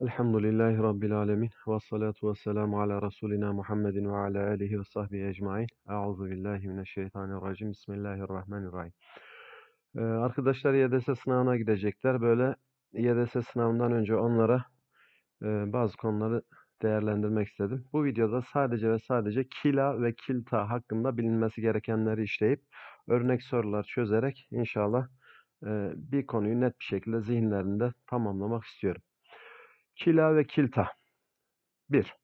Elhamdülillahi Rabbil Alemin ve salatu ve selamu ala Resulina Muhammedin ve ala alihi ve sahbihi ecmain. Euzu billahi mineşşeytanirracim. Bismillahirrahmanirrahim. Ee, arkadaşlar YDS sınavına gidecekler. Böyle YDS sınavından önce onlara e, bazı konuları değerlendirmek istedim. Bu videoda sadece ve sadece kila ve kilta hakkında bilinmesi gerekenleri işleyip örnek sorular çözerek inşallah e, bir konuyu net bir şekilde zihinlerinde tamamlamak istiyorum. Kila ve kilta. 1.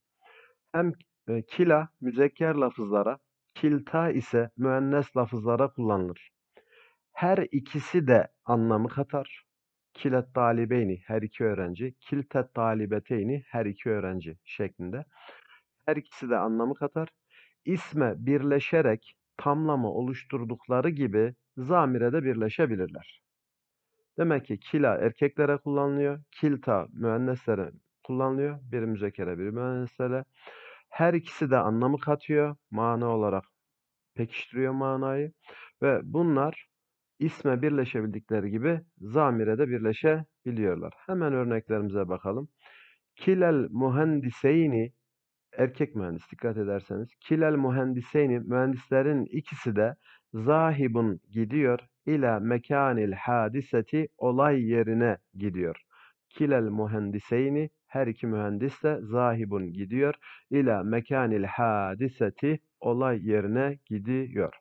Hem e, kila müzekker lafızlara, kilta ise müennes lafızlara kullanılır. Her ikisi de anlamı katar. Kilet talibeyni her iki öğrenci, kiltet talibeteyni her iki öğrenci şeklinde. Her ikisi de anlamı katar. İsme birleşerek tamlama oluşturdukları gibi zamire de birleşebilirler. Demek ki kila erkeklere kullanılıyor. Kilta müenneslere kullanılıyor. bir müzekere bir müenneslere. Her ikisi de anlamı katıyor. Mana olarak pekiştiriyor manayı. Ve bunlar isme birleşebildikleri gibi zamire de birleşebiliyorlar. Hemen örneklerimize bakalım. Kilel mühendiseyni erkek mühendis dikkat ederseniz. Kilel mühendiseyni mühendislerin ikisi de zahibun gidiyor ila mekanil hadiseti olay yerine gidiyor. Kilel mühendiseyni her iki mühendis de zahibun gidiyor. İla mekanil hadiseti olay yerine gidiyor.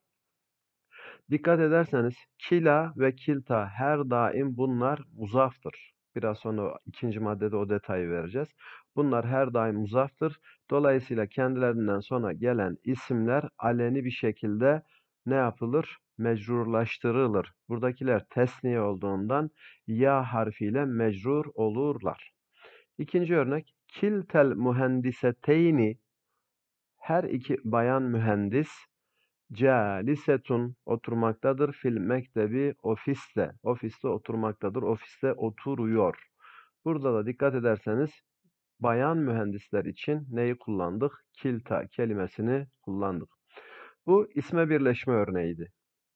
Dikkat ederseniz kila ve kilta her daim bunlar muzaftır. Biraz sonra ikinci maddede o detayı vereceğiz. Bunlar her daim muzaftır. Dolayısıyla kendilerinden sonra gelen isimler aleni bir şekilde ne yapılır? mecrurlaştırılır. Buradakiler tesniye olduğundan ya harfiyle mecrur olurlar. İkinci örnek kiltel mühendiseteyni her iki bayan mühendis calisetun oturmaktadır fil mektebi ofiste. Ofiste oturmaktadır. Ofiste oturuyor. Burada da dikkat ederseniz bayan mühendisler için neyi kullandık? Kilta kelimesini kullandık. Bu isme birleşme örneğiydi.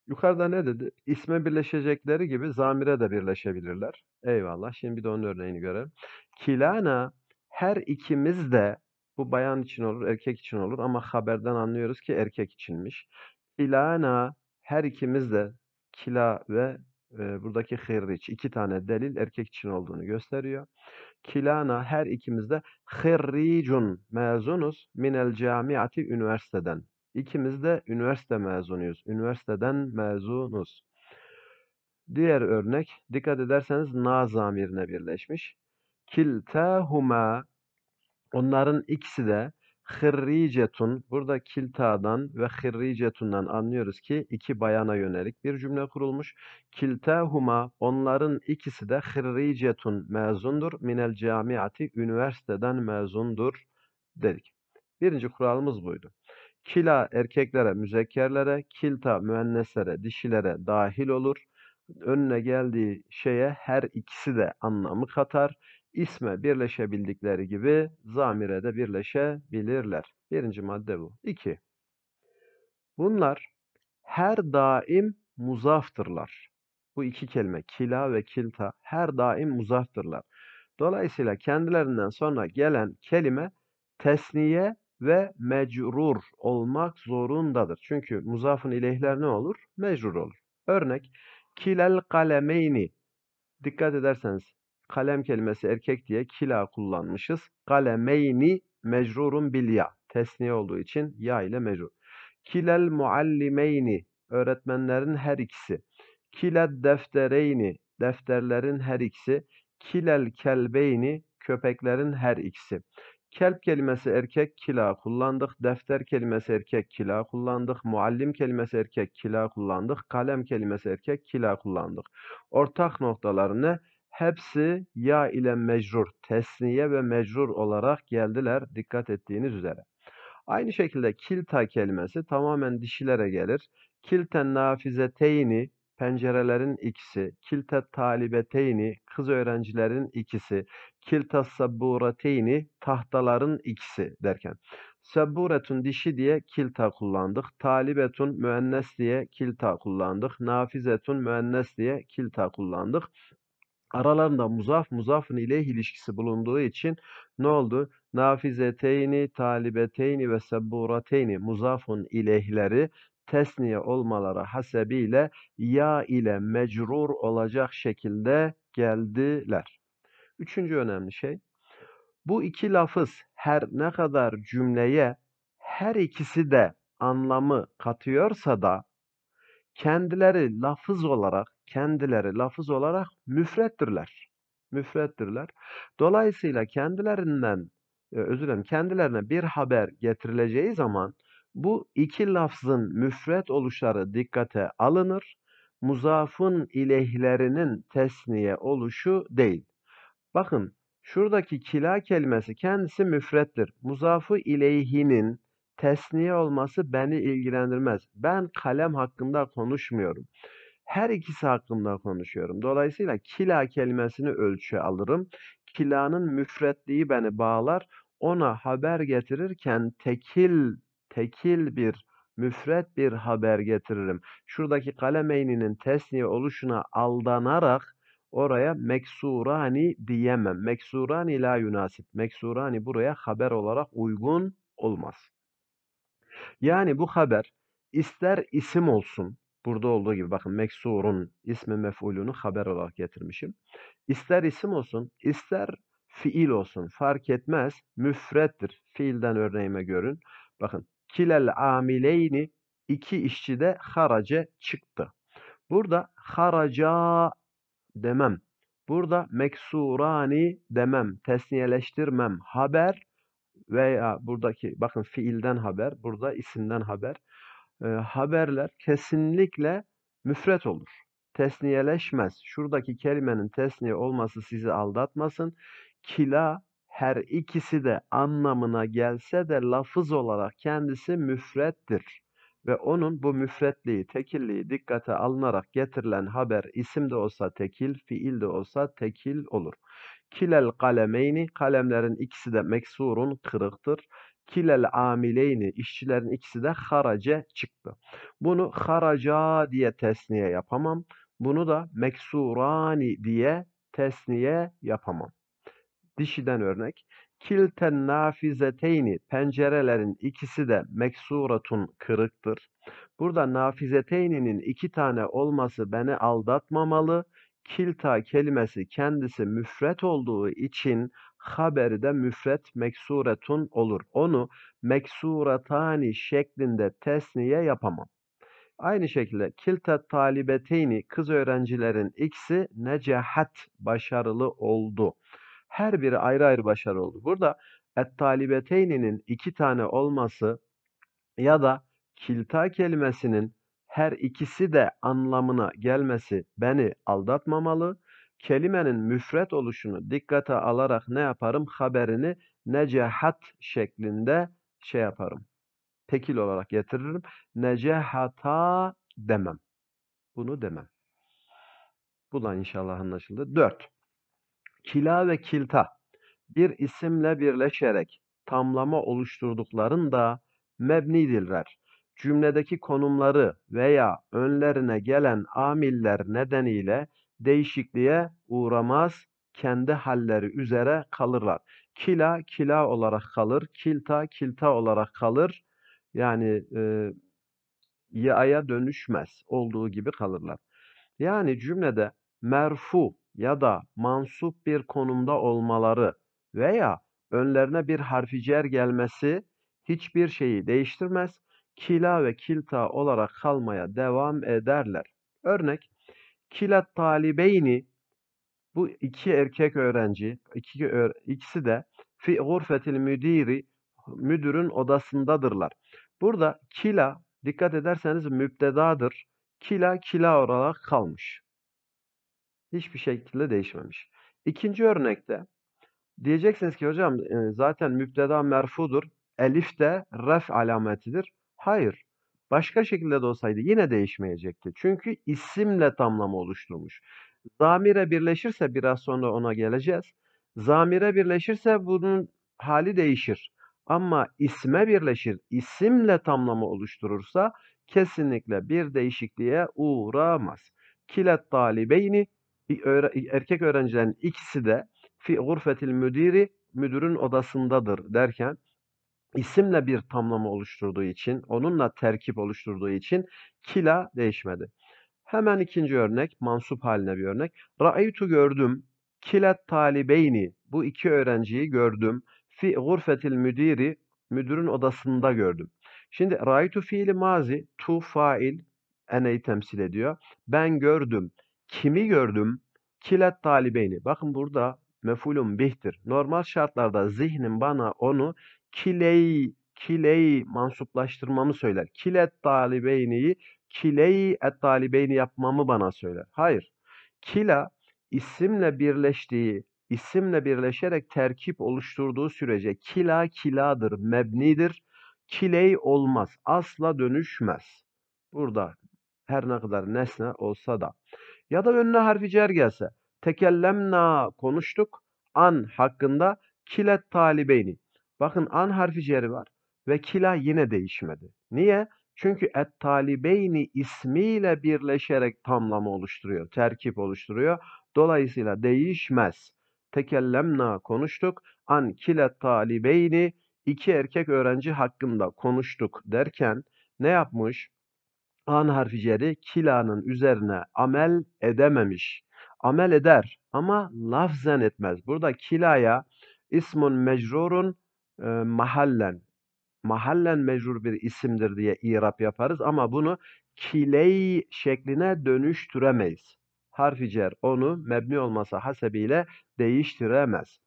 Yukarıda ne dedi? İsme birleşecekleri gibi zamire de birleşebilirler. Eyvallah. Şimdi bir de onun örneğini görelim. Kilana her ikimiz de bu bayan için olur, erkek için olur ama haberden anlıyoruz ki erkek içinmiş. Kilana her ikimiz de kila ve e, buradaki hırriç iki tane delil erkek için olduğunu gösteriyor. Kilana her ikimiz de hırricun mezunuz minel camiati üniversiteden. İkimiz de üniversite mezunuyuz. Üniversiteden mezunuz. Diğer örnek dikkat ederseniz na zamirine birleşmiş. Kiltahuma onların ikisi de hırricetun burada kiltadan ve hırricetundan anlıyoruz ki iki bayana yönelik bir cümle kurulmuş. Kiltahuma onların ikisi de hırricetun mezundur minel camiati üniversiteden mezundur dedik. Birinci kuralımız buydu. Kila erkeklere müzekkerlere, kilta müenneslere, dişilere dahil olur. Önüne geldiği şeye her ikisi de anlamı katar. İsme birleşebildikleri gibi zamire de birleşebilirler. Birinci madde bu. İki. Bunlar her daim muzaftırlar. Bu iki kelime kila ve kilta her daim muzaftırlar. Dolayısıyla kendilerinden sonra gelen kelime tesniye ve mecrur olmak zorundadır. Çünkü muzafın ileyhler ne olur? Mecrur olur. Örnek kilel kalemeyni. Dikkat ederseniz kalem kelimesi erkek diye kila kullanmışız. Kalemeyni mecrurun bil ya. Tesniye olduğu için ya ile mecrur. Kilel muallimeyni. Öğretmenlerin her ikisi. Kiled deftereyni. Defterlerin her ikisi. Kilel kelbeyni. Köpeklerin her ikisi. Kelp kelimesi erkek kila kullandık. Defter kelimesi erkek kila kullandık. Muallim kelimesi erkek kila kullandık. Kalem kelimesi erkek kila kullandık. Ortak noktalarını hepsi ya ile mecrur, tesniye ve mecrur olarak geldiler dikkat ettiğiniz üzere. Aynı şekilde kilta kelimesi tamamen dişilere gelir. Kilten nafize teyni pencerelerin ikisi, kilte talibeteyni, kız öğrencilerin ikisi, kilte sabbureteyni, tahtaların ikisi derken. Sabburetun dişi diye kilta kullandık. Talibetun müennes diye kilta kullandık. Nafizetun müennes diye kilta kullandık. Aralarında muzaf muzafın ile ilişkisi bulunduğu için ne oldu? Nafizeteyni, talibeteyni ve sebburateyni muzafun ilehleri tesniye olmaları hasebiyle ya ile mecrur olacak şekilde geldiler. Üçüncü önemli şey, bu iki lafız her ne kadar cümleye her ikisi de anlamı katıyorsa da kendileri lafız olarak kendileri lafız olarak müfrettirler. Müfrettirler. Dolayısıyla kendilerinden e, özür dilerim kendilerine bir haber getirileceği zaman bu iki lafzın müfret oluşları dikkate alınır. Muzafın ilehlerinin tesniye oluşu değil. Bakın şuradaki kila kelimesi kendisi müfrettir. Muzafı ileyhinin tesniye olması beni ilgilendirmez. Ben kalem hakkında konuşmuyorum. Her ikisi hakkında konuşuyorum. Dolayısıyla kila kelimesini ölçü alırım. Kilanın müfretliği beni bağlar. Ona haber getirirken tekil tekil bir müfret bir haber getiririm. Şuradaki kalemeyninin tesniye oluşuna aldanarak oraya meksurani diyemem. Meksurani la yunasip. Meksurani buraya haber olarak uygun olmaz. Yani bu haber ister isim olsun. Burada olduğu gibi bakın meksurun ismi mef'ulünü haber olarak getirmişim. İster isim olsun, ister fiil olsun fark etmez. Müfrettir. Fiilden örneğime görün. Bakın kilel amileyni iki işçi de harace çıktı. Burada haraca demem. Burada meksurani demem. Tesniyeleştirmem. Haber veya buradaki bakın fiilden haber, burada isimden haber. E, haberler kesinlikle müfret olur. Tesniyeleşmez. Şuradaki kelimenin tesniye olması sizi aldatmasın. Kila her ikisi de anlamına gelse de lafız olarak kendisi müfrettir ve onun bu müfretliği, tekilliği dikkate alınarak getirilen haber isim de olsa tekil, fiil de olsa tekil olur. Kilel kalemeyni, kalemlerin ikisi de meksurun, kırıktır. Kilel amileyni, işçilerin ikisi de harace çıktı. Bunu haraca diye tesniye yapamam. Bunu da meksurani diye tesniye yapamam dişiden örnek. Kilten nafizeteyni pencerelerin ikisi de meksuratun kırıktır. Burada nafizeteyni'nin iki tane olması beni aldatmamalı. Kilta kelimesi kendisi müfret olduğu için haberi de müfret meksuretun olur. Onu meksuratani şeklinde tesniye yapamam. Aynı şekilde kilta talibeteyni kız öğrencilerin ikisi necehat başarılı oldu. Her biri ayrı ayrı başarı oldu. Burada et talibeteyni'nin iki tane olması ya da kilta kelimesinin her ikisi de anlamına gelmesi beni aldatmamalı. Kelimenin müfret oluşunu dikkate alarak ne yaparım? Haberini necehat şeklinde şey yaparım. Tekil olarak getiririm. Necehata demem. Bunu demem. Bu da inşallah anlaşıldı. Dört kila ve kilta bir isimle birleşerek tamlama oluşturduklarında mebnidirler. Cümledeki konumları veya önlerine gelen amiller nedeniyle değişikliğe uğramaz, kendi halleri üzere kalırlar. Kila, kila olarak kalır. Kilta, kilta olarak kalır. Yani e, ya'ya dönüşmez. Olduğu gibi kalırlar. Yani cümlede merfu ya da mansup bir konumda olmaları veya önlerine bir harficer gelmesi hiçbir şeyi değiştirmez. Kila ve kilta olarak kalmaya devam ederler. Örnek kilat talibeyni bu iki erkek öğrenci iki ikisi de fi gurfetil müdiri müdürün odasındadırlar. Burada kila dikkat ederseniz müptedadır. Kila kila olarak kalmış. Hiçbir şekilde değişmemiş. İkinci örnekte diyeceksiniz ki hocam e, zaten mübdeda merfudur. Elif de ref alametidir. Hayır. Başka şekilde de olsaydı yine değişmeyecekti. Çünkü isimle tamlama oluşturmuş. Zamire birleşirse biraz sonra ona geleceğiz. Zamire birleşirse bunun hali değişir. Ama isme birleşir, isimle tamlama oluşturursa kesinlikle bir değişikliğe uğramaz. Kilet talibeyni erkek öğrencilerin ikisi de fi gurfetil müdiri müdürün odasındadır derken isimle bir tamlama oluşturduğu için, onunla terkip oluşturduğu için kila değişmedi. Hemen ikinci örnek, mansup haline bir örnek. Ra'aytu gördüm, kilet talibeyni, bu iki öğrenciyi gördüm. Fi gurfetil müdiri, müdürün odasında gördüm. Şimdi ra'aytu fiili mazi, tu fail, eneyi temsil ediyor. Ben gördüm. Kimi gördüm? Kilet talibeyni. Bakın burada mefulum bihtir. Normal şartlarda zihnim bana onu kileyi kileyi mansuplaştırmamı söyler. Kilet talibeyni'yi kileyi et talibeyni yapmamı bana söyler. Hayır. Kila isimle birleştiği, isimle birleşerek terkip oluşturduğu sürece kila kiladır, mebnidir. Kiley olmaz, asla dönüşmez. Burada her ne kadar nesne olsa da. Ya da önüne harfi cer gelse. Tekellemna konuştuk. An hakkında kilet talibeyni. Bakın an harfi ceri var. Ve kila yine değişmedi. Niye? Çünkü et talibeyni ismiyle birleşerek tamlama oluşturuyor. Terkip oluşturuyor. Dolayısıyla değişmez. Tekellemna konuştuk. An kilet talibeyni iki erkek öğrenci hakkında konuştuk derken ne yapmış? an harfi ceri kilanın üzerine amel edememiş. Amel eder ama lafzen etmez. Burada kilaya ismun mecrurun e, mahallen. Mahallen mecrur bir isimdir diye irap yaparız ama bunu kiley şekline dönüştüremeyiz. Harficer onu mebni olması hasebiyle değiştiremez.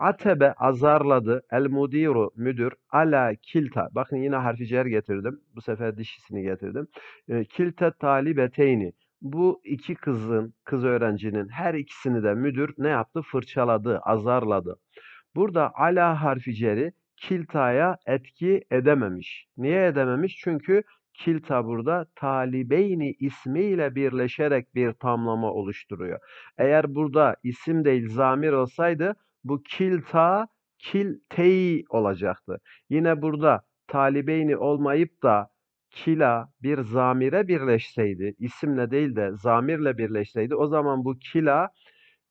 Atebe azarladı el mudiru müdür ala kilta. Bakın yine harfi cer getirdim. Bu sefer dişisini getirdim. E, kilta talibeteyni. Bu iki kızın, kız öğrencinin her ikisini de müdür ne yaptı? Fırçaladı, azarladı. Burada ala harfi ceri kiltaya etki edememiş. Niye edememiş? Çünkü kilta burada talibeyni ismiyle birleşerek bir tamlama oluşturuyor. Eğer burada isim değil zamir olsaydı bu kilta kiltey olacaktı. Yine burada talibeyni olmayıp da kila bir zamire birleşseydi, isimle değil de zamirle birleşseydi o zaman bu kila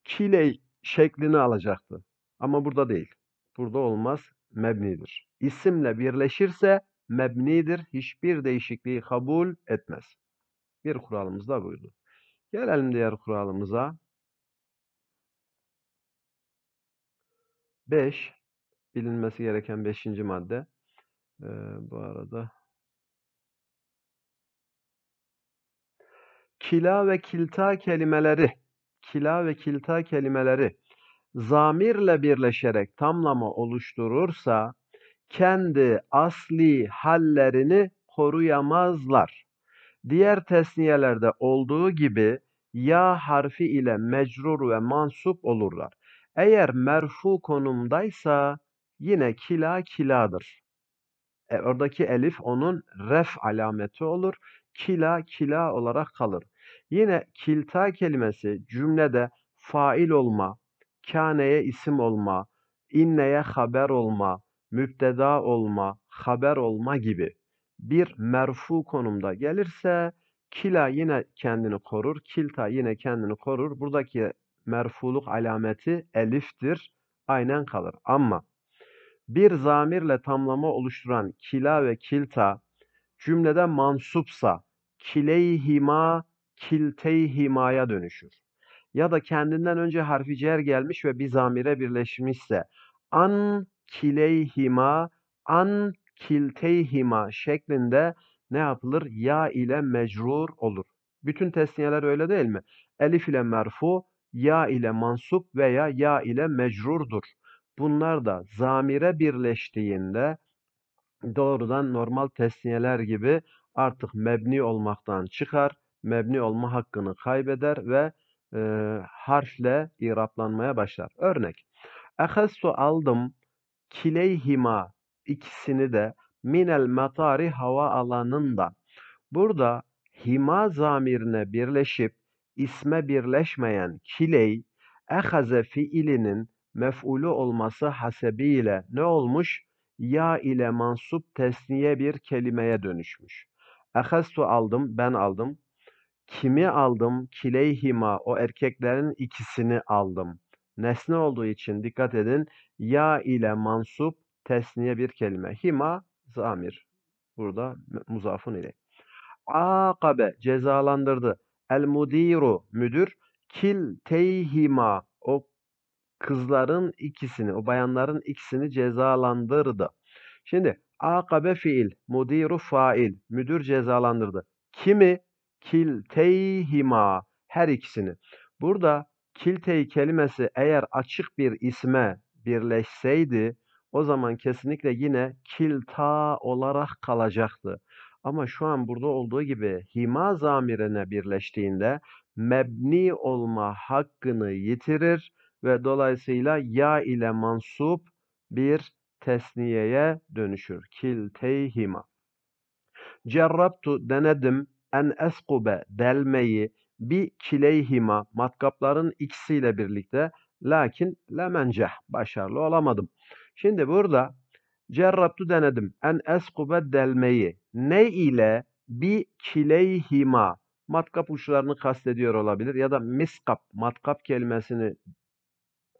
kiley şeklini alacaktı. Ama burada değil. Burada olmaz, mebnidir. İsimle birleşirse mebnidir, hiçbir değişikliği kabul etmez. Bir kuralımız da buydu. Gelelim diğer kuralımıza. 5 bilinmesi gereken 5. madde. Ee, bu arada kila ve kilta kelimeleri kila ve kilta kelimeleri zamirle birleşerek tamlama oluşturursa kendi asli hallerini koruyamazlar. Diğer tesniyelerde olduğu gibi ya harfi ile mecrur ve mansup olurlar. Eğer merfu konumdaysa yine kila kiladır. E, oradaki elif onun ref alameti olur. Kila kila olarak kalır. Yine kilta kelimesi cümlede fail olma, kaneye isim olma, inneye haber olma, müpteda olma, haber olma gibi bir merfu konumda gelirse kila yine kendini korur, kilta yine kendini korur. Buradaki merfuluk alameti eliftir. Aynen kalır. Ama bir zamirle tamlama oluşturan kila ve kilta cümlede mansupsa kileyhima kilteyhimaya dönüşür. Ya da kendinden önce harfi cer gelmiş ve bir zamire birleşmişse an kileyhima an kilteyhima şeklinde ne yapılır? Ya ile mecrur olur. Bütün tesniyeler öyle değil mi? Elif ile merfu, ya ile mansup veya ya ile mecrurdur. Bunlar da zamire birleştiğinde doğrudan normal tesniyeler gibi artık mebni olmaktan çıkar, mebni olma hakkını kaybeder ve e, harfle iraplanmaya başlar. Örnek, Ehestu aldım kileyhima ikisini de minel matari hava alanında. Burada hima zamirine birleşip isme birleşmeyen kiley ehaze fiilinin mefulu olması hasebiyle ne olmuş? Ya ile mansup tesniye bir kelimeye dönüşmüş. Ehastu aldım, ben aldım. Kimi aldım? Kileyhima, o erkeklerin ikisini aldım. Nesne olduğu için dikkat edin. Ya ile mansup tesniye bir kelime. Hima, zamir. Burada muzafun ile. Akabe, cezalandırdı. El mudiru müdür. Kil teyhima o kızların ikisini, o bayanların ikisini cezalandırdı. Şimdi akabe fiil, mudiru fail, müdür cezalandırdı. Kimi? Kil teyhima her ikisini. Burada kiltey kelimesi eğer açık bir isme birleşseydi o zaman kesinlikle yine kilta olarak kalacaktı. Ama şu an burada olduğu gibi hima zamirine birleştiğinde mebni olma hakkını yitirir ve dolayısıyla ya ile mansup bir tesniyeye dönüşür. Kilteyhima. Cerrabtu denedim en eskube delmeyi bi kileyhima matkapların ikisiyle birlikte lakin lemenceh başarılı olamadım. Şimdi burada Cerrabtu denedim. En eskube delmeyi. Ne ile? bir kileyhima. Matkap uçlarını kastediyor olabilir. Ya da miskap. Matkap kelimesini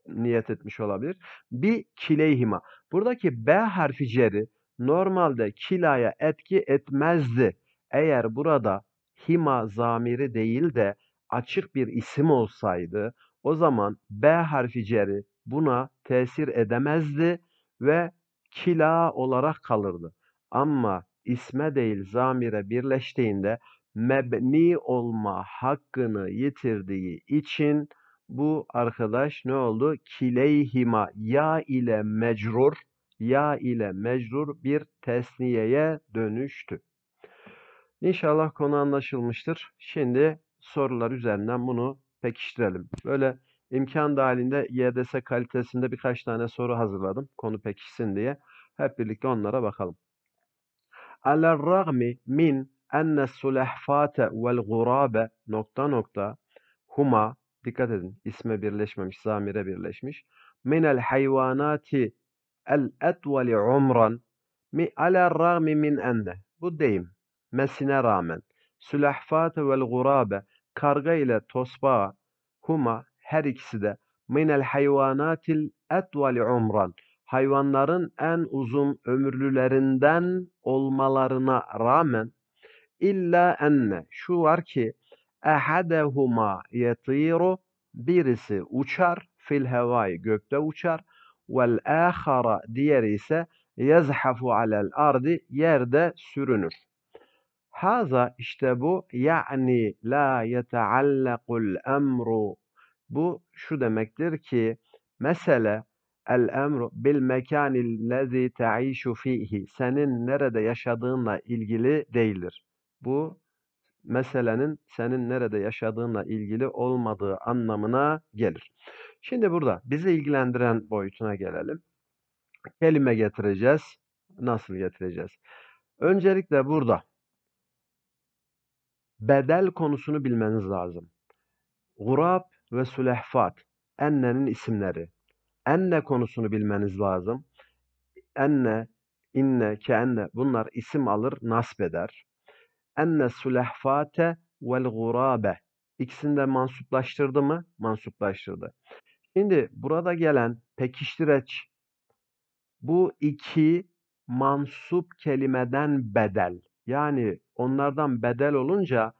niyet etmiş olabilir. Bir kileyhima. Buradaki B harfi ceri normalde kilaya etki etmezdi. Eğer burada hima zamiri değil de açık bir isim olsaydı o zaman B harfi ceri buna tesir edemezdi ve kila olarak kalırdı. Ama isme değil zamire birleştiğinde mebni olma hakkını yitirdiği için bu arkadaş ne oldu? Kileyhima ya ile mecrur ya ile mecrur bir tesniyeye dönüştü. İnşallah konu anlaşılmıştır. Şimdi sorular üzerinden bunu pekiştirelim. Böyle Imkan dahilinde YDS kalitesinde birkaç tane soru hazırladım. Konu pekişsin diye. Hep birlikte onlara bakalım. Aler ragmi min enne sulehfate vel gurabe nokta nokta huma dikkat edin isme birleşmemiş zamire birleşmiş minel hayvanati el etvali umran mi ala ragmi min enne bu deyim mesine rağmen sülahfate vel gurabe karga ile tosba. huma her ikisi de minel hayvanatil etvali umran hayvanların en uzun ömürlülerinden olmalarına rağmen illa enne şu var ki ehadehuma yatiru birisi uçar fil hevai gökte uçar vel ahara diğeri ise yezhafu alel ardi yerde sürünür. Haza işte bu yani la yeteallakul emru bu şu demektir ki mesele el emru bil mekanil lezi te'işu fihi senin nerede yaşadığınla ilgili değildir. Bu meselenin senin nerede yaşadığınla ilgili olmadığı anlamına gelir. Şimdi burada bizi ilgilendiren boyutuna gelelim. Kelime getireceğiz. Nasıl getireceğiz? Öncelikle burada bedel konusunu bilmeniz lazım. Gurab ve sülehfat. Enne'nin isimleri. Enne konusunu bilmeniz lazım. Enne, inne, keenne bunlar isim alır, nasb eder. Enne sülehfate vel gurabe. İkisini de mansuplaştırdı mı? Mansuplaştırdı. Şimdi burada gelen pekiştireç bu iki mansup kelimeden bedel. Yani onlardan bedel olunca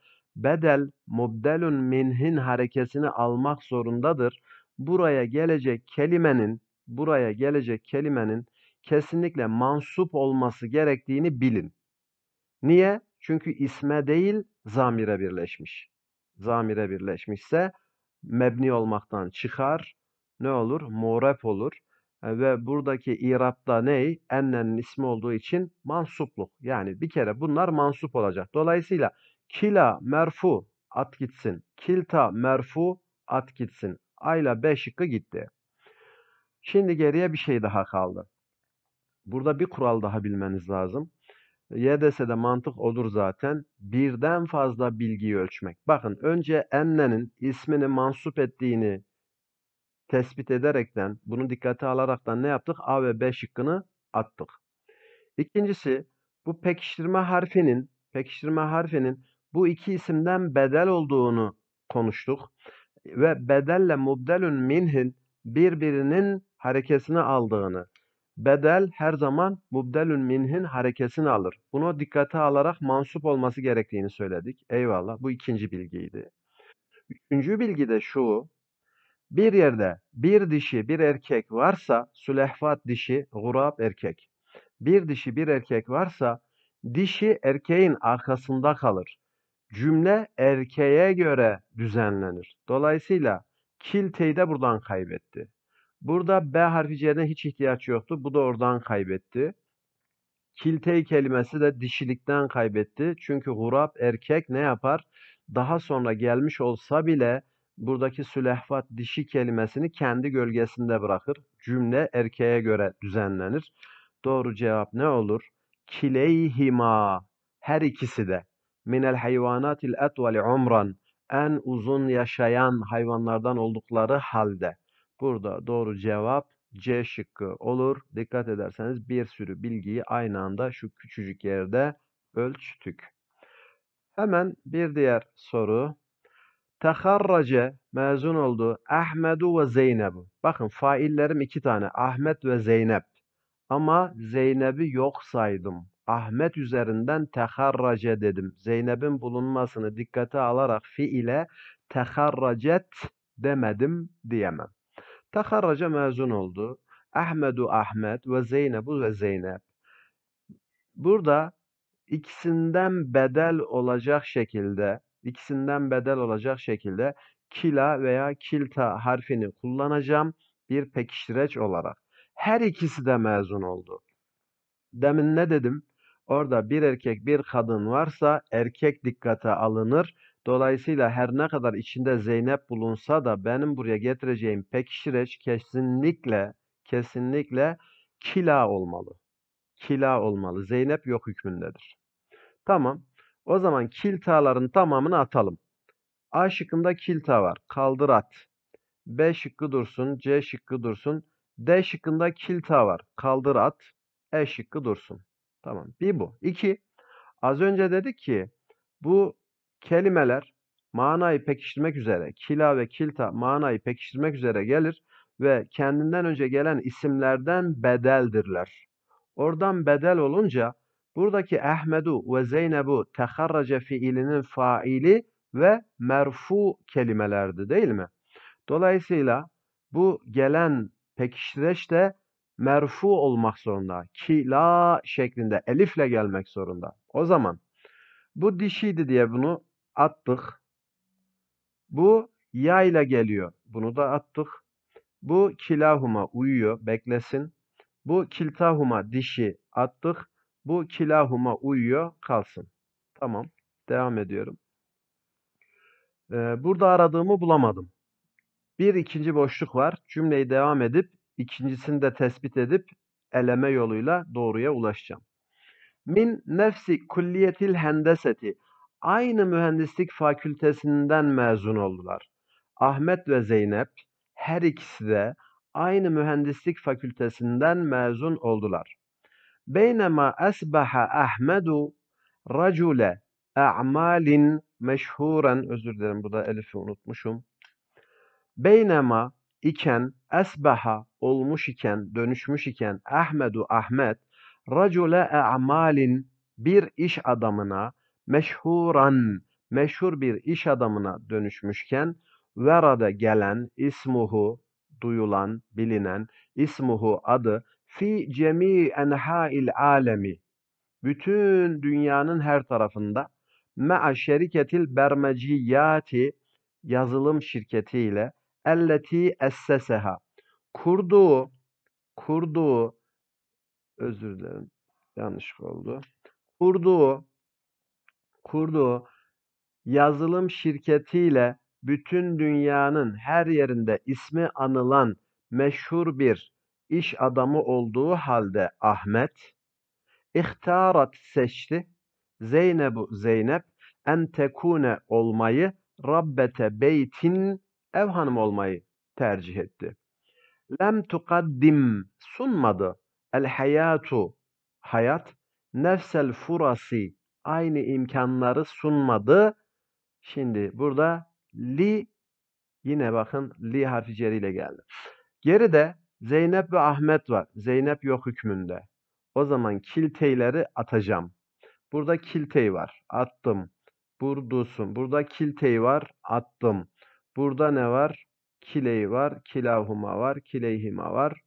bedel mubdelun minhin harekesini almak zorundadır. Buraya gelecek kelimenin buraya gelecek kelimenin kesinlikle mansup olması gerektiğini bilin. Niye? Çünkü isme değil zamire birleşmiş. Zamire birleşmişse mebni olmaktan çıkar. Ne olur? Muğrep olur. E, ve buradaki irapta ney? Ennenin ismi olduğu için mansupluk. Yani bir kere bunlar mansup olacak. Dolayısıyla Kila merfu at gitsin. Kilta merfu at gitsin. Ayla B şıkkı gitti. Şimdi geriye bir şey daha kaldı. Burada bir kural daha bilmeniz lazım. Y YDS'de mantık olur zaten. Birden fazla bilgiyi ölçmek. Bakın önce ennenin ismini mansup ettiğini tespit ederekten, bunu dikkate alaraktan ne yaptık? A ve B şıkkını attık. İkincisi bu pekiştirme harfinin pekiştirme harfinin bu iki isimden bedel olduğunu konuştuk. Ve bedelle mubdelün minhin birbirinin harekesini aldığını. Bedel her zaman mubdelün minhin harekesini alır. Bunu dikkate alarak mansup olması gerektiğini söyledik. Eyvallah bu ikinci bilgiydi. Üçüncü bilgi de şu. Bir yerde bir dişi bir erkek varsa sülehfat dişi, gurab erkek. Bir dişi bir erkek varsa dişi erkeğin arkasında kalır cümle erkeğe göre düzenlenir. Dolayısıyla kilteyi de buradan kaybetti. Burada B harfi C'den hiç ihtiyaç yoktu. Bu da oradan kaybetti. Kiltey kelimesi de dişilikten kaybetti. Çünkü hurap erkek ne yapar? Daha sonra gelmiş olsa bile buradaki sülehvat dişi kelimesini kendi gölgesinde bırakır. Cümle erkeğe göre düzenlenir. Doğru cevap ne olur? Kileyhima. Her ikisi de minel hayvanatil etvel umran en uzun yaşayan hayvanlardan oldukları halde burada doğru cevap C şıkkı olur. Dikkat ederseniz bir sürü bilgiyi aynı anda şu küçücük yerde ölçtük. Hemen bir diğer soru. Teharrace mezun oldu. Ahmedu ve Zeynep. Bakın faillerim iki tane. Ahmet ve Zeynep. Ama Zeynep'i yok saydım. Ahmet üzerinden teharrace dedim. Zeynep'in bulunmasını dikkate alarak fiile teharracet demedim diyemem. Teharrace mezun oldu. Ahmedu Ahmet ve Zeynebu ve Zeynep. Burada ikisinden bedel olacak şekilde ikisinden bedel olacak şekilde kila veya kilta harfini kullanacağım bir pekiştireç olarak. Her ikisi de mezun oldu. Demin ne dedim? Orada bir erkek bir kadın varsa erkek dikkate alınır. Dolayısıyla her ne kadar içinde Zeynep bulunsa da benim buraya getireceğim pekişireç kesinlikle kesinlikle kila olmalı. Kila olmalı. Zeynep yok hükmündedir. Tamam. O zaman kiltaların tamamını atalım. A şıkkında kilta var. Kaldır at. B şıkkı dursun. C şıkkı dursun. D şıkkında kilta var. Kaldır at. E şıkkı dursun. Tamam. Bir bu. İki. Az önce dedik ki bu kelimeler manayı pekiştirmek üzere kila ve kilta manayı pekiştirmek üzere gelir ve kendinden önce gelen isimlerden bedeldirler. Oradan bedel olunca buradaki Ahmedu ve Zeynebu teharrace fiilinin faili ve merfu kelimelerdi değil mi? Dolayısıyla bu gelen pekiştireç de merfu olmak zorunda. kila şeklinde elifle gelmek zorunda. O zaman bu dişiydi diye bunu attık. Bu ya ile geliyor. Bunu da attık. Bu kilahuma uyuyor. Beklesin. Bu kiltahuma dişi attık. Bu kilahuma uyuyor. Kalsın. Tamam. Devam ediyorum. Ee, burada aradığımı bulamadım. Bir ikinci boşluk var. Cümleyi devam edip İkincisini de tespit edip eleme yoluyla doğruya ulaşacağım. Min nefsi kulliyetil hendeseti. Aynı mühendislik fakültesinden mezun oldular. Ahmet ve Zeynep her ikisi de aynı mühendislik fakültesinden mezun oldular. Beynema esbaha Ahmedu racule a'malin meşhuren özür dilerim burada elifi unutmuşum. Beynema iken Esbaha olmuş iken, dönüşmüş iken Ahmedu Ahmet racule e'malin bir iş adamına meşhuran meşhur bir iş adamına dönüşmüşken verada gelen ismuhu duyulan, bilinen ismuhu adı fi cemi enha'il alemi bütün dünyanın her tarafında me'a şeriketil bermeciyati yazılım şirketiyle elleti esseseha. Kurduğu kurduğu özür dilerim. Yanlış oldu. Kurduğu kurduğu yazılım şirketiyle bütün dünyanın her yerinde ismi anılan meşhur bir iş adamı olduğu halde Ahmet ihtarat seçti Zeynep Zeynep en tekune olmayı rabbete beytin ev hanımı olmayı tercih etti. Lem tukaddim sunmadı. El hayatu hayat nefsel furasi aynı imkanları sunmadı. Şimdi burada li yine bakın li harfi ceriyle geldi. Geride Zeynep ve Ahmet var. Zeynep yok hükmünde. O zaman kilteyleri atacağım. Burada kiltey var. Attım. Burdusun. Burada kiltey var. Attım. Burada ne var? Kiley var, kilahuma var, kileyhima var.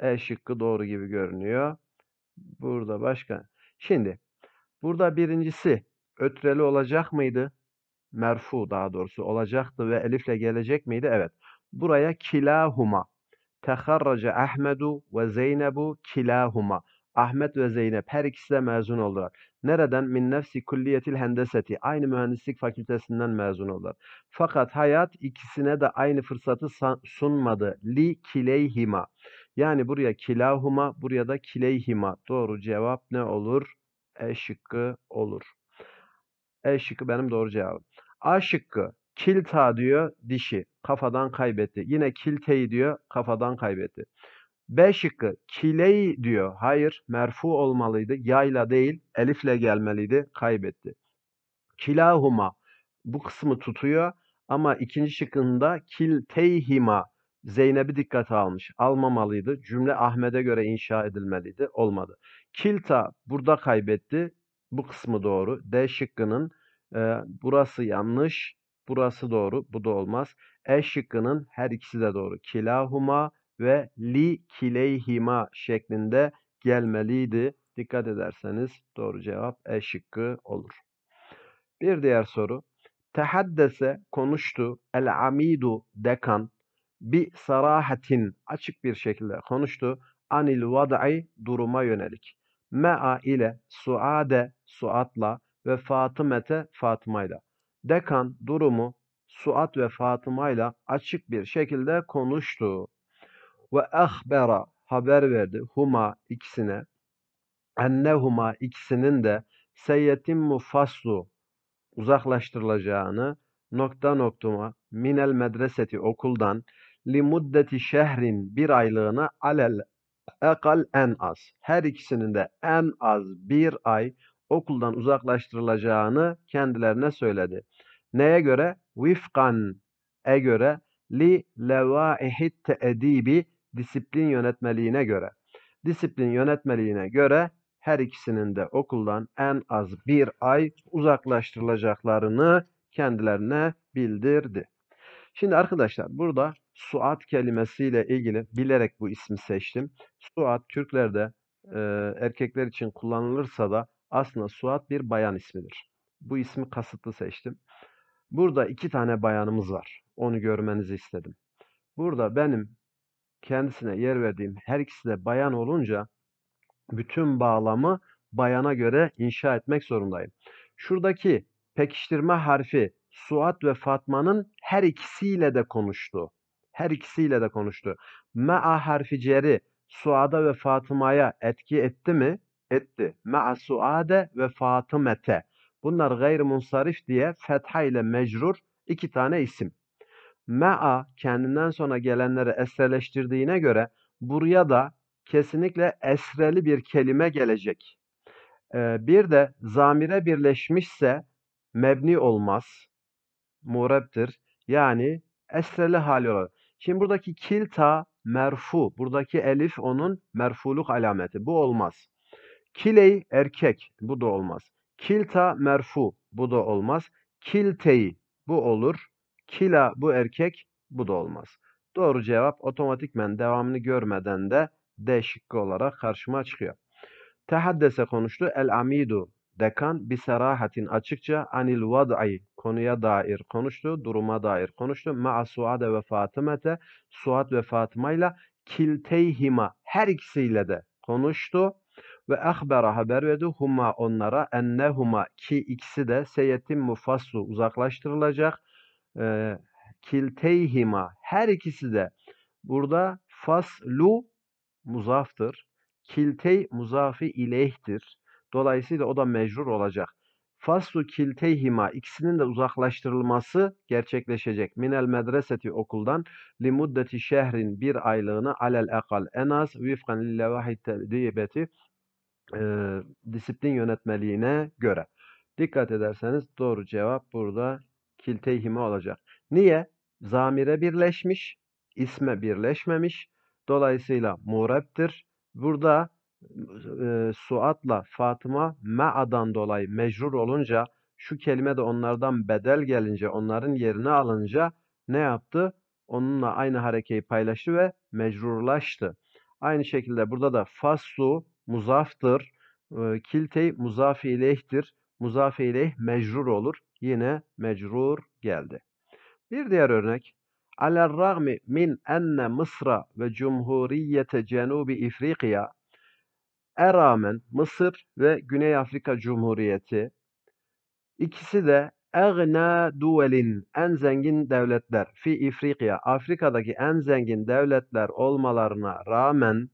E şıkkı doğru gibi görünüyor. Burada başka. Şimdi burada birincisi ötreli olacak mıydı? Merfu daha doğrusu olacaktı ve elifle gelecek miydi? Evet. Buraya kilahuma. Teharraca Ahmedu ve Zeynebu kilahuma. Ahmet ve Zeynep her ikisi de mezun oldular. Nereden? Min nefsi kulliyetil hendeseti. Aynı mühendislik fakültesinden mezun oldular. Fakat hayat ikisine de aynı fırsatı sunmadı. Li kileyhima. Yani buraya kilahuma, buraya da kileyhima. Doğru cevap ne olur? E şıkkı olur. E şıkkı benim doğru cevabım. A şıkkı. Kilta diyor dişi. Kafadan kaybetti. Yine kilteyi diyor kafadan kaybetti. B şıkkı kiley diyor. Hayır merfu olmalıydı. Yayla değil elifle gelmeliydi. Kaybetti. Kilahuma bu kısmı tutuyor ama ikinci şıkkında kilteyhima Zeynep'i dikkate almış. Almamalıydı. Cümle Ahmet'e göre inşa edilmeliydi. Olmadı. Kilta burada kaybetti. Bu kısmı doğru. D şıkkının e, burası yanlış. Burası doğru. Bu da olmaz. E şıkkının her ikisi de doğru. Kilahuma ve li kileyhima şeklinde gelmeliydi. Dikkat ederseniz doğru cevap E şıkkı olur. Bir diğer soru. Tehaddese konuştu el amidu dekan bi sarahatin açık bir şekilde konuştu anil vad'i duruma yönelik. Mea ile suade suatla ve Fatımete Fatmayla. Dekan durumu Suat ve Fatıma'yla açık bir şekilde konuştu. Ve ahbera haber verdi huma ikisine ennehuma ikisinin de seyyetin mufaslu uzaklaştırılacağını nokta noktuma minel medreseti okuldan li muddeti şehrin bir aylığına alel ekal en az. Her ikisinin de en az bir ay okuldan uzaklaştırılacağını kendilerine söyledi. Neye göre? Vifkan e göre li levaihit edibi disiplin yönetmeliğine göre. Disiplin yönetmeliğine göre her ikisinin de okuldan en az bir ay uzaklaştırılacaklarını kendilerine bildirdi. Şimdi arkadaşlar burada Suat kelimesiyle ilgili bilerek bu ismi seçtim. Suat Türklerde e, erkekler için kullanılırsa da aslında Suat bir bayan ismidir. Bu ismi kasıtlı seçtim. Burada iki tane bayanımız var. Onu görmenizi istedim. Burada benim kendisine yer verdiğim her ikisi de bayan olunca bütün bağlamı bayana göre inşa etmek zorundayım. Şuradaki pekiştirme harfi Suat ve Fatma'nın her ikisiyle de konuştu. Her ikisiyle de konuştu. Ma'a harfi ceri Suada ve Fatıma'ya etki etti mi? Etti. Ma'a Suade ve Fatımete. Bunlar gayr diye fetha ile mecrur iki tane isim me'a kendinden sonra gelenleri esreleştirdiğine göre buraya da kesinlikle esreli bir kelime gelecek. Bir de zamire birleşmişse mebni olmaz. Murebtir. Yani esreli hali olur. Şimdi buradaki kilta merfu. Buradaki elif onun merfuluk alameti. Bu olmaz. Kiley erkek. Bu da olmaz. Kilta merfu. Bu da olmaz. Kilteyi. Bu olur. Kila bu erkek bu da olmaz. Doğru cevap otomatikmen devamını görmeden de D şıkkı olarak karşıma çıkıyor. Tehaddese konuştu. El amidu dekan biserahatin açıkça anil vad'i konuya dair konuştu, duruma dair konuştu. Ma'a Suade ve Fatimete, Suad ve Fatıma kilteyhima her ikisiyle de konuştu ve ahbera haber verdi huma onlara ennehuma ki ikisi de seyetim mufassu uzaklaştırılacak e, kilteyhima her ikisi de burada faslu muzaftır. Kiltey muzafi ileyhtir. Dolayısıyla o da mecrur olacak. Faslu kilteyhima ikisinin de uzaklaştırılması gerçekleşecek. Minel medreseti okuldan li muddeti şehrin bir aylığını alel ekal en az vifkan lillevahid tedibeti e, disiplin yönetmeliğine göre. Dikkat ederseniz doğru cevap burada kilteyhime olacak. Niye? Zamire birleşmiş, isme birleşmemiş. Dolayısıyla mureptir. Burada e, Suat'la Fatıma me'adan dolayı mecrur olunca şu kelime de onlardan bedel gelince onların yerine alınca ne yaptı? Onunla aynı harekeyi paylaştı ve mecrurlaştı. Aynı şekilde burada da faslu muzaftır. E, kiltey muzafi ileyhtir. Muzafi ileyh mecrur olur yine mecrur geldi. Bir diğer örnek. Alel ragmi min enne Mısra ve Cumhuriyete Cenubi İfrikiya eramen Mısır ve Güney Afrika Cumhuriyeti ikisi de Egna duelin en zengin devletler fi İfrikiya, Afrika'daki en zengin devletler olmalarına rağmen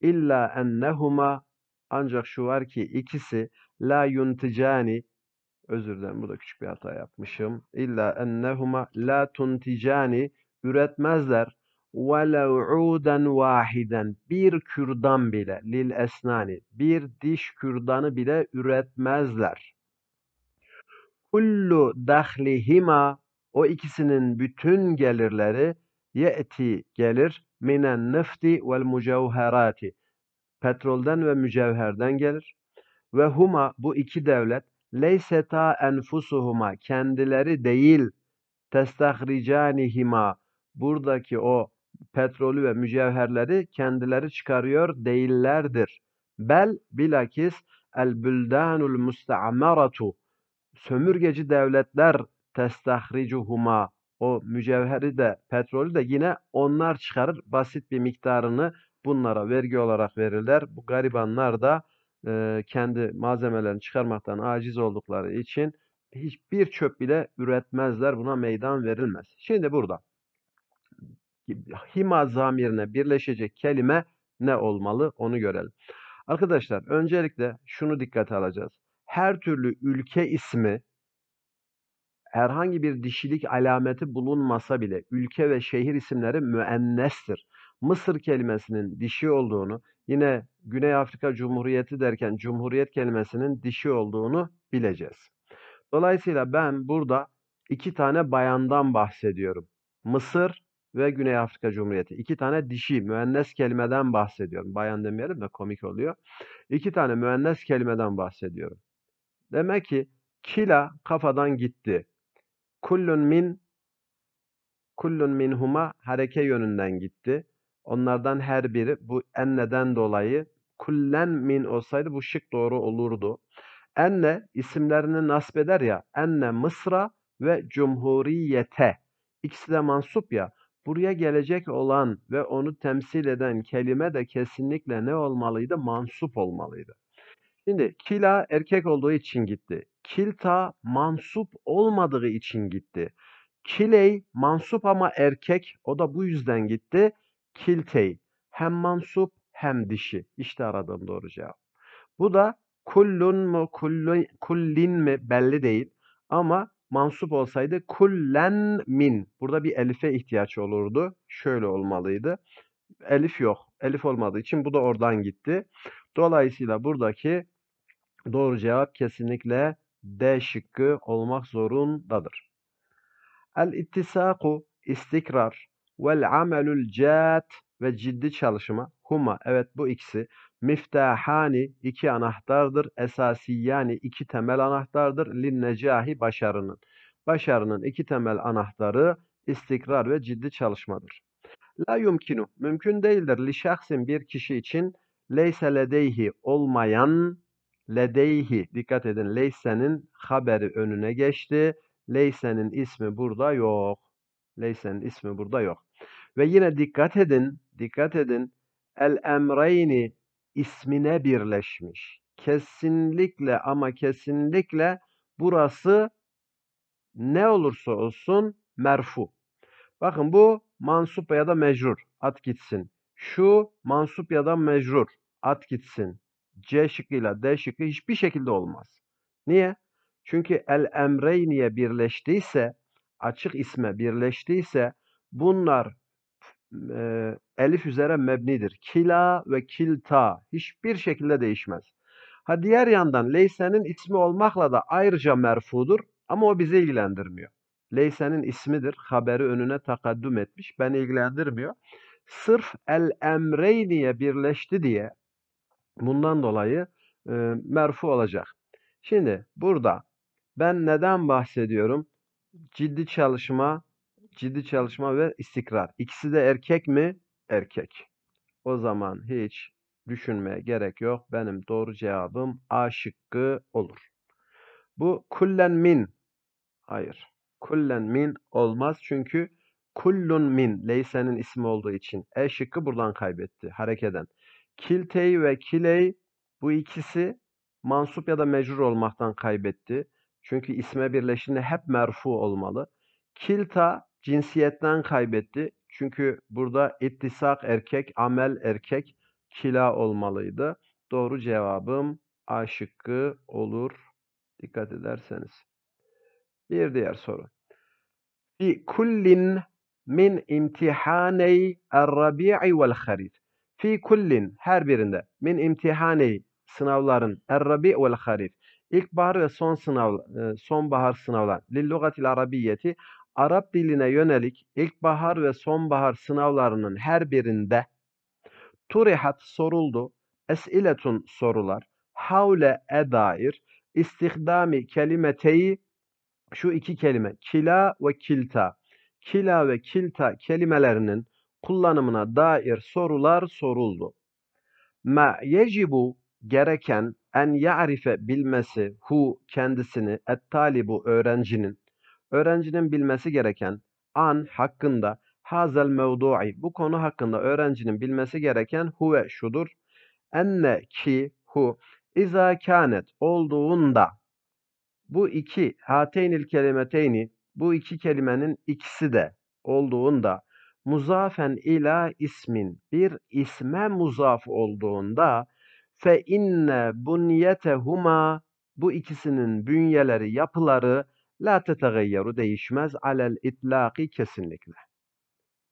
illa ennehuma ancak şu var ki ikisi la yunticani Özür dilerim burada küçük bir hata yapmışım. İlla ennehuma la tunticani üretmezler. Velev uden vahiden bir kürdan bile lil esnani bir diş kürdanı bile üretmezler. Kullu dahlihima o ikisinin bütün gelirleri ye'ti gelir minen nefti vel mucevherati petrolden ve mücevherden gelir. Ve huma bu iki devlet leyseta enfusuhuma kendileri değil testahricanihima buradaki o petrolü ve mücevherleri kendileri çıkarıyor değillerdir. Bel bilakis el büldanul musta'maratu sömürgeci devletler testahricuhuma o mücevheri de petrolü de yine onlar çıkarır basit bir miktarını bunlara vergi olarak verirler. Bu garibanlar da e, kendi malzemelerini çıkarmaktan aciz oldukları için hiçbir çöp bile üretmezler. Buna meydan verilmez. Şimdi burada hima zamirine birleşecek kelime ne olmalı onu görelim. Arkadaşlar öncelikle şunu dikkate alacağız. Her türlü ülke ismi herhangi bir dişilik alameti bulunmasa bile ülke ve şehir isimleri müennestir. Mısır kelimesinin dişi olduğunu, yine Güney Afrika Cumhuriyeti derken cumhuriyet kelimesinin dişi olduğunu bileceğiz. Dolayısıyla ben burada iki tane bayandan bahsediyorum. Mısır ve Güney Afrika Cumhuriyeti. İki tane dişi müennes kelimeden bahsediyorum. Bayan demeyelim de komik oluyor. İki tane müennes kelimeden bahsediyorum. Demek ki kila kafadan gitti. Kullun min kullun minhuma hareke yönünden gitti. Onlardan her biri bu enneden dolayı kullen min olsaydı bu şık doğru olurdu. Enne isimlerini nasip eder ya. Enne Mısra ve Cumhuriyete. İkisi de mansup ya. Buraya gelecek olan ve onu temsil eden kelime de kesinlikle ne olmalıydı? Mansup olmalıydı. Şimdi kila erkek olduğu için gitti. Kilta mansup olmadığı için gitti. Kiley mansup ama erkek o da bu yüzden gitti. Kiltey Hem mansup hem dişi. İşte aradığım doğru cevap. Bu da kullun mu kullun, kullin mi belli değil. Ama mansup olsaydı kullen min. Burada bir elife ihtiyaç olurdu. Şöyle olmalıydı. Elif yok. Elif olmadığı için bu da oradan gitti. Dolayısıyla buradaki doğru cevap kesinlikle D şıkkı olmak zorundadır. El ittisaku istikrar vel amelül cet ve ciddi çalışma huma evet bu ikisi miftahani iki anahtardır esasi yani iki temel anahtardır lin necahi başarının başarının iki temel anahtarı istikrar ve ciddi çalışmadır. La yumkinu mümkün değildir li şahsin bir kişi için leyse ledeyhi olmayan ledeyhi dikkat edin leysenin haberi önüne geçti. Leysenin ismi burada yok. Leysenin ismi burada yok. Ve yine dikkat edin, dikkat edin. El emreyni ismine birleşmiş. Kesinlikle ama kesinlikle burası ne olursa olsun merfu. Bakın bu mansup ya da mecrur. At gitsin. Şu mansup ya da mecrur. At gitsin. C şıkkıyla D şıkkı hiçbir şekilde olmaz. Niye? Çünkü el emreyniye birleştiyse, açık isme birleştiyse bunlar e, elif üzere mebnidir. Kila ve kilta hiçbir şekilde değişmez. Ha diğer yandan Leyse'nin ismi olmakla da ayrıca merfudur ama o bizi ilgilendirmiyor. Leyse'nin ismidir. Haberi önüne takaddüm etmiş. Beni ilgilendirmiyor. Sırf el emreyniye birleşti diye bundan dolayı e, merfu olacak. Şimdi burada ben neden bahsediyorum? Ciddi çalışma ciddi çalışma ve istikrar. İkisi de erkek mi? Erkek. O zaman hiç düşünmeye gerek yok. Benim doğru cevabım A şıkkı olur. Bu kullen min. Hayır. Kullen min olmaz çünkü kullun min leysenin ismi olduğu için. E şıkkı buradan kaybetti harekeden. Kiltey ve kiley bu ikisi mansup ya da mecrur olmaktan kaybetti. Çünkü isme birleşince hep merfu olmalı. Kilta cinsiyetten kaybetti. Çünkü burada ittisak erkek, amel erkek, kila olmalıydı. Doğru cevabım A şıkkı olur. Dikkat ederseniz. Bir diğer soru. Fi kullin min imtihaney el rabii vel harif. Fi kullin her birinde min imtihaney sınavların er-rabi vel harif. İlkbahar ve son sınav e, sonbahar sınavlar lil lugatil Arap diline yönelik ilkbahar ve sonbahar sınavlarının her birinde turihat soruldu, esiletun sorular, havle e istihdami kelimeteyi şu iki kelime kila ve kilta kila ve kilta kelimelerinin kullanımına dair sorular soruldu. Ma yecibu gereken en ya'rife bilmesi hu kendisini et talibu öğrencinin öğrencinin bilmesi gereken an hakkında hazel mevdu'i bu konu hakkında öğrencinin bilmesi gereken huve şudur. Enne ki hu iza kanet olduğunda bu iki hateynil kelimeteyni bu iki kelimenin ikisi de olduğunda muzafen ila ismin bir isme muzaf olduğunda fe inne bunyetehuma bu ikisinin bünyeleri yapıları La tetegayyaru değişmez alel itlaki kesinlikle.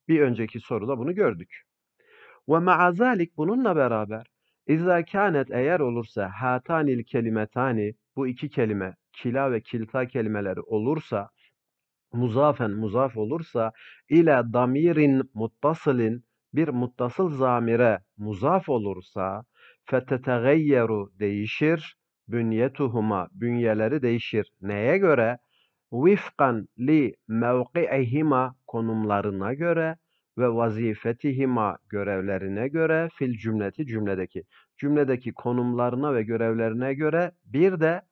Bir önceki soruda bunu gördük. Ve maazalik bununla beraber İzâ kânet eğer olursa hatanil kelimetani bu iki kelime kila ve kilta kelimeleri olursa muzafen muzaf olursa ile damirin muttasılin bir muttasıl zamire muzaf olursa fetetegayyeru değişir bünyetuhuma bünyeleri değişir. Neye göre? vifkan li mevki'ihima konumlarına göre ve vazifetihima görevlerine göre fil cümleti cümledeki cümledeki konumlarına ve görevlerine göre bir de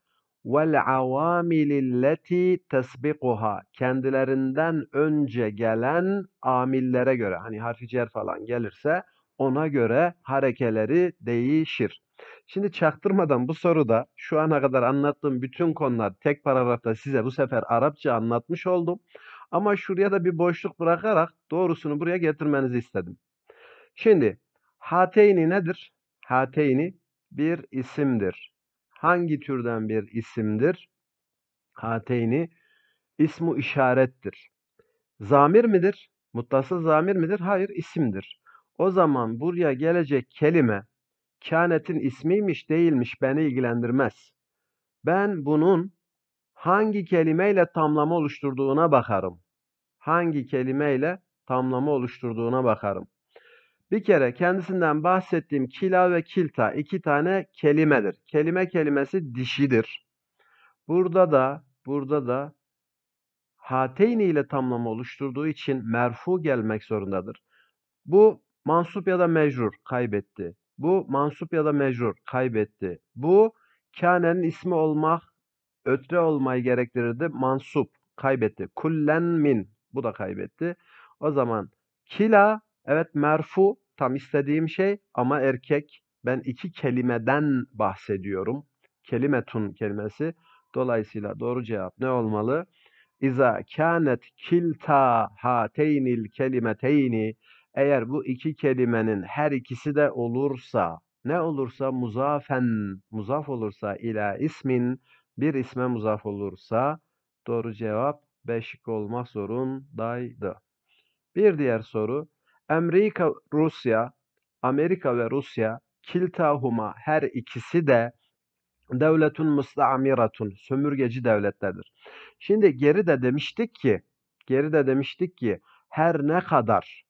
vel avamililleti tesbikuha kendilerinden önce gelen amillere göre hani harfi cer falan gelirse ona göre harekeleri değişir. Şimdi çaktırmadan bu soruda şu ana kadar anlattığım bütün konular tek paragrafta size bu sefer Arapça anlatmış oldum. Ama şuraya da bir boşluk bırakarak doğrusunu buraya getirmenizi istedim. Şimdi hateyni nedir? Hateyni bir isimdir. Hangi türden bir isimdir? Hateyni ismu işarettir. Zamir midir? Muttasıl zamir midir? Hayır, isimdir. O zaman buraya gelecek kelime kânetin ismiymiş değilmiş beni ilgilendirmez. Ben bunun hangi kelimeyle tamlama oluşturduğuna bakarım. Hangi kelimeyle tamlama oluşturduğuna bakarım. Bir kere kendisinden bahsettiğim kila ve kilta iki tane kelimedir. Kelime kelimesi dişidir. Burada da burada da hateyni ile tamlama oluşturduğu için merfu gelmek zorundadır. Bu mansup ya da mecrur kaybetti. Bu mansup ya da mecrur. Kaybetti. Bu kânenin ismi olmak, ötre olmayı gerektirirdi. Mansup. Kaybetti. Kullen min. Bu da kaybetti. O zaman kila evet merfu tam istediğim şey ama erkek. Ben iki kelimeden bahsediyorum. Kelimetun kelimesi. Dolayısıyla doğru cevap ne olmalı? İza kânet kilta hateynil kelimeteyni eğer bu iki kelimenin her ikisi de olursa, ne olursa muzafen, muzaf olursa ila ismin, bir isme muzaf olursa doğru cevap beşik olmak zorundaydı. Bir diğer soru, Amerika, Rusya, Amerika ve Rusya kiltahuma her ikisi de devletun mustamiratun sömürgeci devletlerdir. Şimdi geri de demiştik ki geri de demiştik ki her ne kadar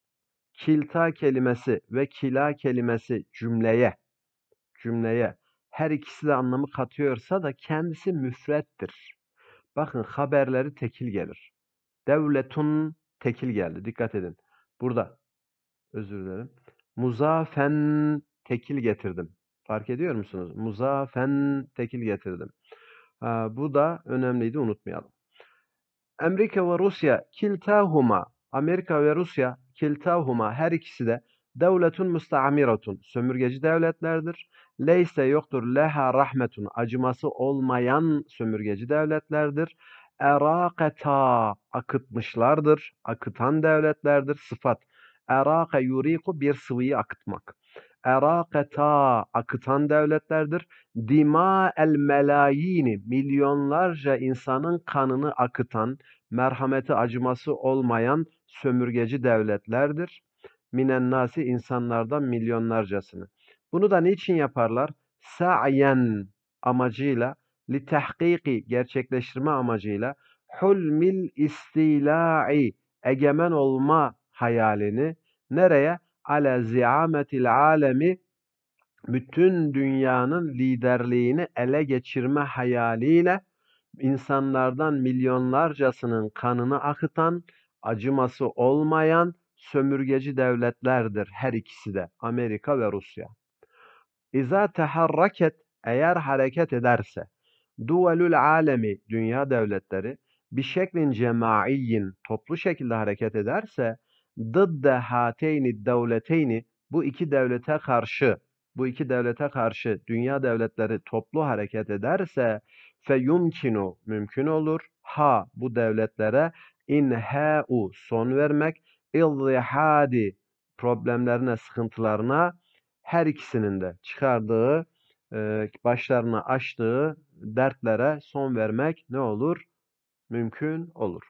kilta kelimesi ve kila kelimesi cümleye cümleye her ikisi de anlamı katıyorsa da kendisi müfrettir. Bakın haberleri tekil gelir. Devletun tekil geldi. Dikkat edin. Burada özür dilerim. Muzafen tekil getirdim. Fark ediyor musunuz? Muzafen tekil getirdim. Ha, bu da önemliydi unutmayalım. Amerika ve Rusya kiltahuma Amerika ve Rusya kiltavhuma her ikisi de devletun musta'miratun sömürgeci devletlerdir. Leyse yoktur leha rahmetun acıması olmayan sömürgeci devletlerdir. Eraketa akıtmışlardır. Akıtan devletlerdir. Sıfat. Erake yuriku bir sıvıyı akıtmak. Eraketa akıtan devletlerdir. Dima el melayini milyonlarca insanın kanını akıtan, merhameti acıması olmayan sömürgeci devletlerdir. Minen nasi insanlardan milyonlarcasını. Bunu da niçin yaparlar? Sa'yen amacıyla, li tahkiki gerçekleştirme amacıyla, hulmil istila'i egemen olma hayalini nereye? Ale ziametil alemi bütün dünyanın liderliğini ele geçirme hayaliyle insanlardan milyonlarcasının kanını akıtan acıması olmayan sömürgeci devletlerdir her ikisi de Amerika ve Rusya. İza teharraket eğer hareket ederse duvelül alemi dünya devletleri bir şeklin cemaiyin toplu şekilde hareket ederse dıdde hateyni devleteyni bu iki devlete karşı bu iki devlete karşı dünya devletleri toplu hareket ederse fe yumkinu mümkün olur ha bu devletlere İnhâ'u son vermek. İzhâdi problemlerine, sıkıntılarına her ikisinin de çıkardığı, başlarına açtığı dertlere son vermek ne olur? Mümkün olur.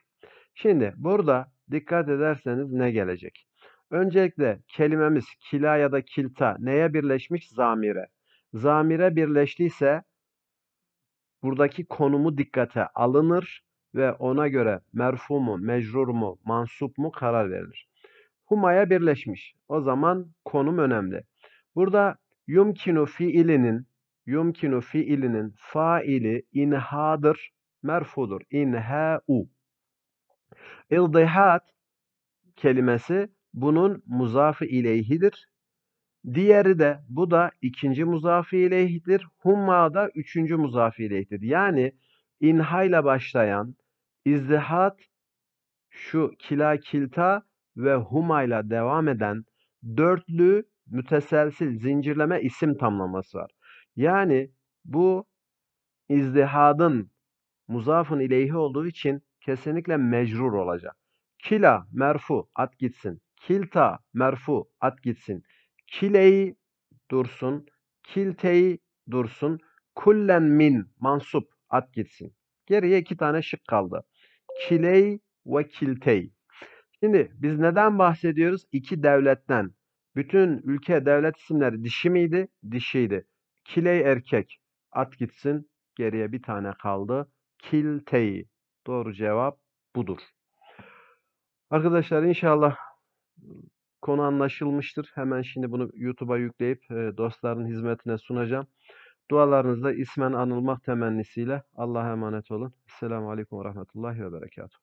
Şimdi burada dikkat ederseniz ne gelecek? Öncelikle kelimemiz kila ya da kilta neye birleşmiş? Zamire. Zamire birleştiyse buradaki konumu dikkate alınır ve ona göre merfu mu, mecrur mu, mansup mu karar verilir. Humaya birleşmiş. O zaman konum önemli. Burada yumkinu fiilinin yumkinu fiilinin faili inhadır, merfudur. İnha'u. İldihat kelimesi bunun muzafı ileyhidir. Diğeri de bu da ikinci muzafı ileyhidir. Humma da üçüncü muzafı ileyhidir. Yani inha ile başlayan İzdihat şu kila kilta ve humayla devam eden dörtlü müteselsil zincirleme isim tamlaması var. Yani bu izdihadın muzafın ileyhi olduğu için kesinlikle mecrur olacak. Kila merfu at gitsin. Kilta merfu at gitsin. Kileyi dursun. Kilteyi dursun. Kullen min mansup at gitsin. Geriye iki tane şık kaldı kiley ve kiltey. Şimdi biz neden bahsediyoruz? İki devletten. Bütün ülke devlet isimleri dişi miydi? Dişiydi. Kiley erkek. At gitsin. Geriye bir tane kaldı. Kiltey. Doğru cevap budur. Arkadaşlar inşallah konu anlaşılmıştır. Hemen şimdi bunu YouTube'a yükleyip e, dostların hizmetine sunacağım. Dualarınızda ismen anılmak temennisiyle Allah'a emanet olun. Selamun Aleyküm ve Rahmetullahi ve Berekatuhu.